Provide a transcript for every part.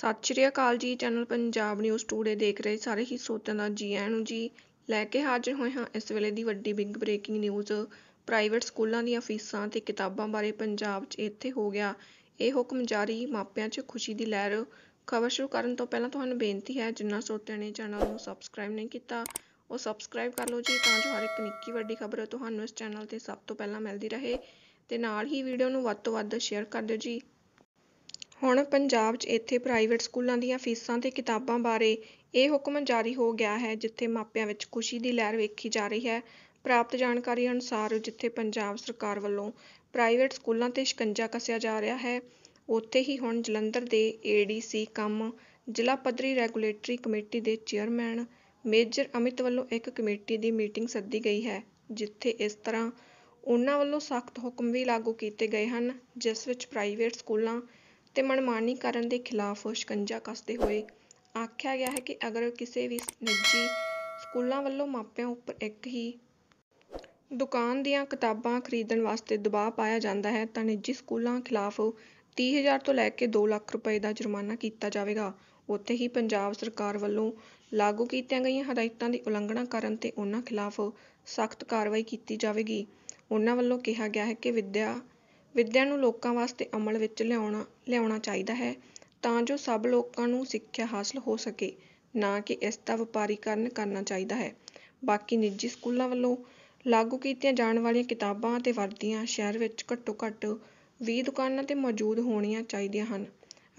ਸਤਿ ਸ਼੍ਰੀ ਅਕਾਲ ਜੀ channel Punjab news today ਦੇਖ ਰਹੇ ਸਾਰੇ ਹੀ ਸੋਤਾਂ ਦਾ ਜੀ ਆਇਆਂ ਨੂੰ ਜੀ ਲੈ ਕੇ ਹਾਜ਼ਰ ਹੋਏ ਹਾਂ ਇਸ ਵੇਲੇ ਦੀ ਵੱਡੀ ਬਿਗ ਬ੍ਰੇਕਿੰਗ ਨਿਊਜ਼ ਪ੍ਰਾਈਵੇਟ ਸਕੂਲਾਂ ਦੀਆਂ ਫੀਸਾਂ ਤੇ ਕਿਤਾਬਾਂ ਬਾਰੇ ਪੰਜਾਬ 'ਚ ਇੱਥੇ ਹੋ ਗਿਆ ਇਹ ਹੁਕਮ ਜਾਰੀ ਮਾਪਿਆਂ 'ਚ ਖੁਸ਼ੀ ਦੀ ਲਹਿਰ ਖਬਰ ਸ਼ੁਰੂ ਕਰਨ ਤੋਂ ਪਹਿਲਾਂ ਤੁਹਾਨੂੰ ਬੇਨਤੀ ਹੈ ਜਿੰਨਾ ਸੋਤਿਆਂ ਨੇ ਚੈਨਲ ਨੂੰ ਸਬਸਕ੍ਰਾਈਬ ਨਹੀਂ ਕੀਤਾ ਉਹ ਸਬਸਕ੍ਰਾਈਬ ਕਰ ਲਓ ਜੀ ਤਾਂ ਜੋ ਹਰ ਇੱਕ ਨਿੱਕੀ ਵੱਡੀ ਖਬਰ ਤੁਹਾਨੂੰ ਇਸ ਚੈਨਲ ਤੇ ਸਭ ਤੋਂ ਪਹਿਲਾਂ ਮਿਲਦੀ ਰਹੇ ਤੇ ਨਾਲ ਹੀ ਵੀਡੀਓ ਨੂੰ ਵੱਧ ਤੋਂ ਵੱਧ ਸ਼ੇਅਰ ਕਰ ਦਿਓ ਜੀ ਹੁਣ ਪੰਜਾਬ 'ਚ ਇੱਥੇ ਪ੍ਰਾਈਵੇਟ ਸਕੂਲਾਂ ਦੀਆਂ ਫੀਸਾਂ ਤੇ ਕਿਤਾਬਾਂ ਬਾਰੇ ਇਹ ਹੁਕਮ ਜਾਰੀ ਹੋ ਗਿਆ ਹੈ ਜਿੱਥੇ ਮਾਪਿਆਂ ਵਿੱਚ ਖੁਸ਼ੀ ਦੀ ਲਹਿਰ ਵੇਖੀ ਜਾ ਰਹੀ ਹੈ ਪ੍ਰਾਪਤ ਜਾਣਕਾਰੀ ਅਨੁਸਾਰ ਜਿੱਥੇ ਪੰਜਾਬ ਸਰਕਾਰ ਵੱਲੋਂ ਪ੍ਰਾਈਵੇਟ ਸਕੂਲਾਂ 'ਤੇ ਸ਼ਿਕੰਜਾ ਕੱਸਿਆ ਜਾ ਰਿਹਾ ਹੈ ਉੱਥੇ ਹੀ ਹੁਣ ਜਲੰਧਰ ਦੇ ਏਡੀਸੀ ਕਮ ਜ਼ਿਲ੍ਹਾ ਪੱਧਰੀ ਰੈਗੂਲੇਟਰੀ ਕਮੇਟੀ ਦੇ ਚੇਅਰਮੈਨ ਮੇਜਰ ਅਮਿਤ ਵੱਲੋਂ ਇੱਕ ਕਮੇਟੀ ਦੀ ਮੀਟਿੰਗ ਸੱਦੀ ਗਈ ਹੈ ਜਿੱਥੇ ਇਸ ਤਰ੍ਹਾਂ ਉਹਨਾਂ ਵੱਲੋਂ ਸਖਤ ਹੁਕਮ ਵੀ ਲਾਗੂ ਕੀਤੇ ਗਏ ਹਨ ਜਿਸ ਵਿੱਚ ਪ੍ਰਾਈਵੇਟ ਸਕੂਲਾਂ ਤੇ ਮਨਮਾਨੀ ਕਰਨ ਦੇ ਖਿਲਾਫ ਸ਼ਿਕੰਜਾ ਕੱਸਦੇ ਹੋਏ ਆਖਿਆ ਗਿਆ ਹੈ ਕਿ ਅਗਰ ਕਿਸੇ ਵੀ ਨਿੱਜੀ ਸਕੂਲਾਂ ਵੱਲੋਂ ਮਾਪਿਆਂ ਉੱਪਰ ਇੱਕ ਹੀ ਦੁਕਾਨ ਦੀਆਂ ਕਿਤਾਬਾਂ ਖਰੀਦਣ ਵਾਸਤੇ ਦਬਾਅ ਪਾਇਆ ਜਾਂਦਾ ਹੈ ਤਾਂ ਨਿੱਜੀ ਸਕੂਲਾਂ ਖਿਲਾਫ 30000 ਤੋਂ ਲੈ ਕੇ 2 ਲੱਖ ਰੁਪਏ ਦਾ ਜੁਰਮਾਨਾ ਕੀਤਾ ਜਾਵੇਗਾ ਉੱਥੇ ਹੀ ਪੰਜਾਬ ਸਰਕਾਰ ਵੱਲੋਂ ਲਾਗੂ ਕੀਤੀਆਂ ਗਈਆਂ ਹਦਾਇਤਾਂ ਦੀ ਉਲੰਘਣਾ ਕਰਨ ਤੇ ਉਹਨਾਂ ਖਿਲਾਫ ਸਖਤ ਕਾਰਵਾਈ ਕੀਤੀ ਜਾਵੇਗੀ ਉਹਨਾਂ ਵੱਲੋਂ ਕਿਹਾ ਗਿਆ ਹੈ ਕਿ ਵਿੱਦਿਆ ਵਿਦਿਆ ਨੂੰ ਲੋਕਾਂ ਵਾਸਤੇ ਅਮਲ ਵਿੱਚ ਲਿਆਉਣਾ ਲਿਆਉਣਾ ਚਾਹੀਦਾ ਹੈ ਤਾਂ ਜੋ ਸਭ ਲੋਕਾਂ ਨੂੰ ਸਿੱਖਿਆ ਹਾਸਲ ਹੋ ਸਕੇ ਨਾ ਕਿ ਇਸ ਦਾ ਵਪਾਰੀਕਰਨ ਕਰਨਾ ਚਾਹੀਦਾ ਹੈ ਬਾਕੀ ਨਿੱਜੀ ਸਕੂਲਾਂ ਵੱਲੋਂ ਲਾਗੂ ਕੀਤੀਆਂ ਜਾਣ ਵਾਲੀਆਂ ਕਿਤਾਬਾਂ ਅਤੇ ਵਰਦੀਆਂ ਸ਼ਹਿਰ ਵਿੱਚ ਘੱਟੋ ਘੱਟ ਵੀਹ ਦੁਕਾਨਾਂ 'ਤੇ ਮੌਜੂਦ ਹੋਣੀਆਂ ਚਾਹੀਦੀਆਂ ਹਨ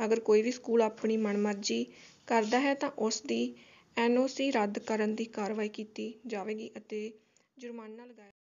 ਅਗਰ ਕੋਈ ਵੀ ਸਕੂਲ ਆਪਣੀ ਮਨਮਰਜ਼ੀ ਕਰਦਾ ਹੈ ਤਾਂ ਉਸ ਦੀ ਐਨਓਸੀ ਰੱਦ ਕਰਨ ਦੀ ਕਾਰਵਾਈ ਕੀਤੀ ਜਾਵੇਗੀ ਅਤੇ ਜੁਰਮਾਨਾ ਲਗਾਇਆ